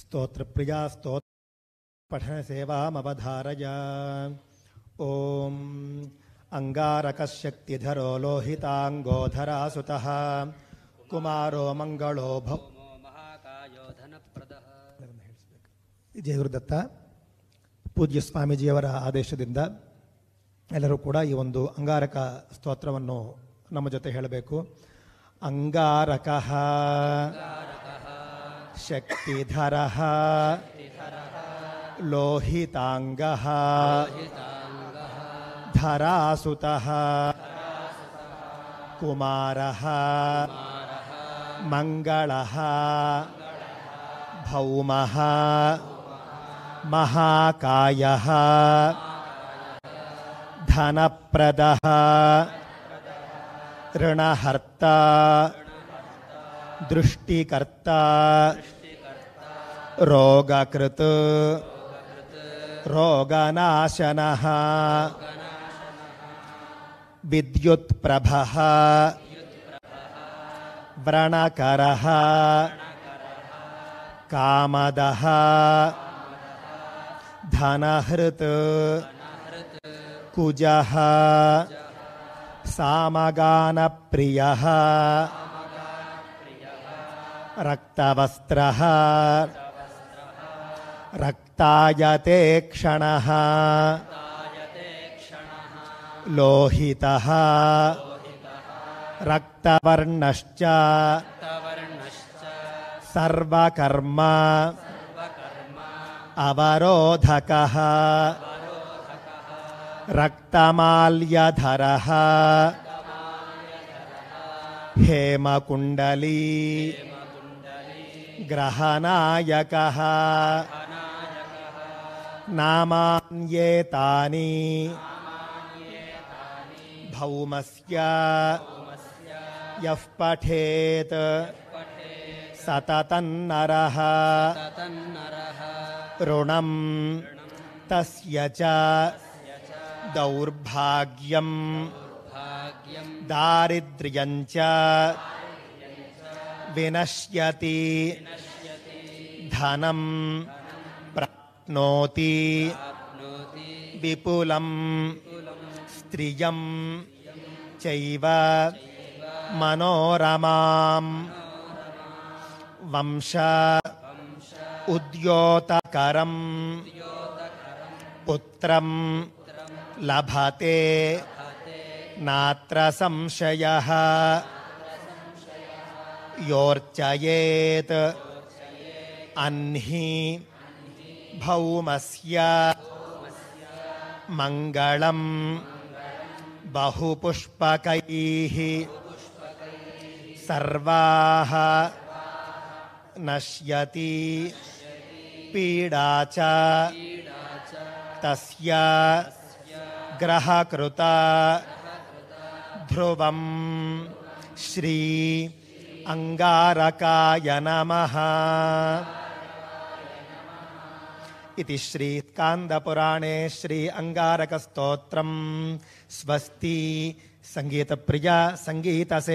ಸ್ತೋತ್ರ ಪ್ರಿಯಾ ಸ್ತೋತ್ರ ಪಠನ ಓಂ ಅಂಗಾರಕ ಶಕ್ತಿಧರೋ ಲೋಹಿತಾಂಗೋಧರ ಸುತ ಕುಮಾರೋ ಮಂಗಳೋ ಭ ಜಯಗುರುದತ್ತ ಪೂಜ್ಯ ಸ್ವಾಮೀಜಿಯವರ ಆದೇಶದಿಂದ ಎಲ್ಲರೂ ಕೂಡ ಈ ಒಂದು ಅಂಗಾರಕ ಸ್ತೋತ್ರವನ್ನು ನಮ್ಮ ಜೊತೆ ಹೇಳಬೇಕು ಅಂಗಾರಕಃ लोहितांग धरासु धरासुतः मंगल भौम महाकाय धन प्रद ऋणहर्ता दृष्टिकर्ता रोगाकृत रोगनाशनः व्रणक कामद धनहृत कुज सामगान प्रिय रक्तवस्त्र रक्तायते क्षणः लोहितः रक्तवर्णश्च सर्वकर्म अवरोधकः रक्तमाल्यधरः हेमकुण्डली ग्रहनायकः नामान्येतानि भौमस्य यः पठेत् सततन्नरः ऋणं तस्य च दौर्भाग्यं विनश्यति धनम प्राप्नोति विपुलं स्त्रियं चैव मनोरमाम् वंश उद्योतकरं पुत्रं लभते नात्र संशयः योर्चयेत् अन्हि भौमस्य मङ्गलम् बहुपुष्पक सर्वाः नश्यति पीडा च तस्य ग्रहकृता ध्रुवं श्री अंगारकाय नमः इति कांदपुराणे श्री स्तोत्रम स्वस्ति संगीत से